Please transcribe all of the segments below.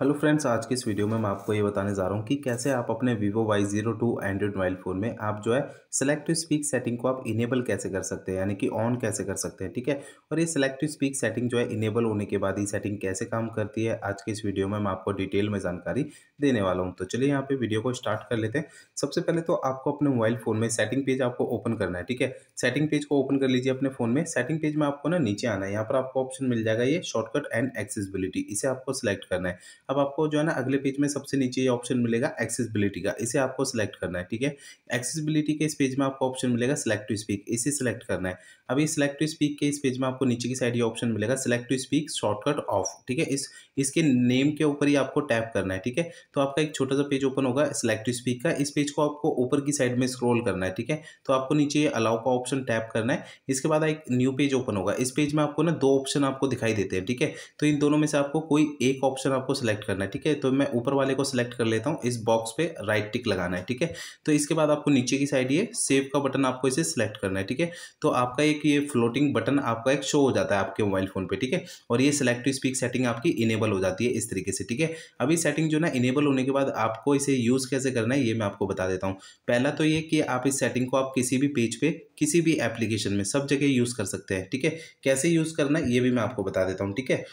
hello friends आज के इस वीडियो में मैं आपको ये बताने जा रहा हूँ कि कैसे आप अपने Vivo Y zero two Android mobile phone में आप जो है सेलेक्टिव स्पीक सेटिंग को आप इनेबल कैसे कर सकते हैं यानी कि ऑन कैसे कर सकते हैं ठीक है और ये सेलेक्टिव स्पीक सेटिंग जो है इनेबल होने के बाद ये सेटिंग कैसे काम करती है आज की इस वीडियो में मैं आपको डिटेल में जानकारी देने वाला हूँ तो चलिए यहाँ पर वीडियो को स्टार्ट कर लेते हैं सबसे पहले तो आपको अपने मोबाइल फ़ोन में सेटिंग पेज आपको ओपन करना है ठीक है सेटिंग पेज को ओपन कर लीजिए अपने फ़ोन में सेटिंग पेज में आपको ना नीचे आना है यहाँ पर आपको ऑप्शन मिल जाएगा ये शॉर्टकट एंड एक्सेसिबिलिटी इसे आपको सिलेक्ट करना है अब आपको जो है ना अगले पेज में सबसे नीचे ये ऑप्शन मिलेगा एक्सेसिबिलिटी का इसे आपको सिलेक्ट करना है ठीक है एक्सेसिबिलिटी के इस पेज में आपको ऑप्शन मिलेगा सिलेक्ट टू स्पीक इसे सिलेक्ट करना है अब ये सिलेक्ट टू स्पीक के इस पेज में आपको नीचे की साइड ये ऑप्शन मिलेगा select to speak shortcut off ठीक है इस इसके नेम के ऊपर ही आपको टैप करना है ठीक है तो आपका एक छोटा सा पेज ओपन होगा सिलेक्ट टू स्पीक का इस पेज को आपको ऊपर की साइड में स्क्रोल करना है ठीक है तो आपको नीचे अलाउ का ऑप्शन टैप करना है इसके बाद एक न्यू पेज ओपन होगा इस पेज में आपको ना दो ऑप्शन आपको दिखाई देते हैं ठीक है तो इन दोनों में से आपको कोई एक ऑप्शन आपको सिलेक्ट सेलेक्ट करना है ठीक है तो मैं ऊपर वाले को सिलेक्ट कर लेता हूँ इस बॉक्स पे राइट टिक लगाना है ठीक है तो इसके बाद आपको नीचे की साइड ये सेव का बटन आपको इसे सिलेक्ट करना है ठीक है तो आपका एक ये फ्लोटिंग बटन आपका एक शो हो जाता है आपके मोबाइल फ़ोन पर ठीक है और ये सिलेक्ट स्पीक सेटिंग आपकी इनेबल हो जाती है इस तरीके से ठीक है अभी सेटिंग जो ना इनेबल होने के बाद आपको इसे यूज़ कैसे करना है ये मैं आपको बता देता हूँ पहला तो ये कि आप इस सेटिंग को आप किसी भी पेज पे किसी भी एप्लीकेशन में सब जगह यूज़ कर सकते हैं ठीक है कैसे यूज़ करना है ये भी मैं आपको बता देता हूँ ठीक है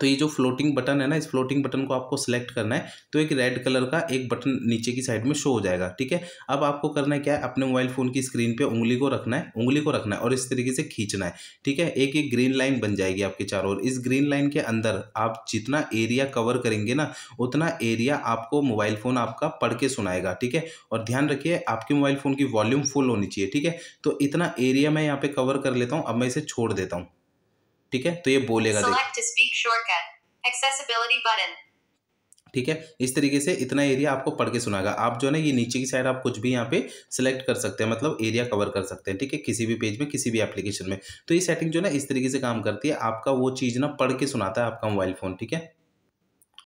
तो ये जो फ्लोटिंग बटन है ना इस फ्लोटिंग बटन को आपको सेलेक्ट करना है तो एक रेड कलर का एक बटन नीचे की साइड में शो हो जाएगा ठीक है अब आपको करना है क्या है अपने मोबाइल फ़ोन की स्क्रीन पे उंगली को रखना है उंगली को रखना है और इस तरीके से खींचना है ठीक है एक एक ग्रीन लाइन बन जाएगी आपके चारों ओर इस ग्रीन लाइन के अंदर आप जितना एरिया कवर करेंगे ना उतना एरिया आपको मोबाइल फ़ोन आपका पढ़ के सुनाएगा ठीक है और ध्यान रखिए आपके मोबाइल फ़ोन की वॉल्यूम फुल होनी चाहिए ठीक है तो इतना एरिया मैं यहाँ पर कवर कर लेता हूँ अब मैं इसे छोड़ देता हूँ ठीक है तो ये बोलेगा देखिए शॉर्टकट एक्सेसिबिलिटी बटन ठीक है इस तरीके से इतना एरिया आपको पढ़ के सुनागा आप जो है ना ये नीचे की साइड आप कुछ भी यहाँ पे सिलेक्ट कर सकते हैं मतलब एरिया कवर कर सकते हैं ठीक है किसी भी पेज में किसी भी एप्लीकेशन में तो ये सेटिंग जो है ना इस तरीके से काम करती है आपका वो चीज़ ना पढ़ के सुनाता है आपका मोबाइल फ़ोन ठीक है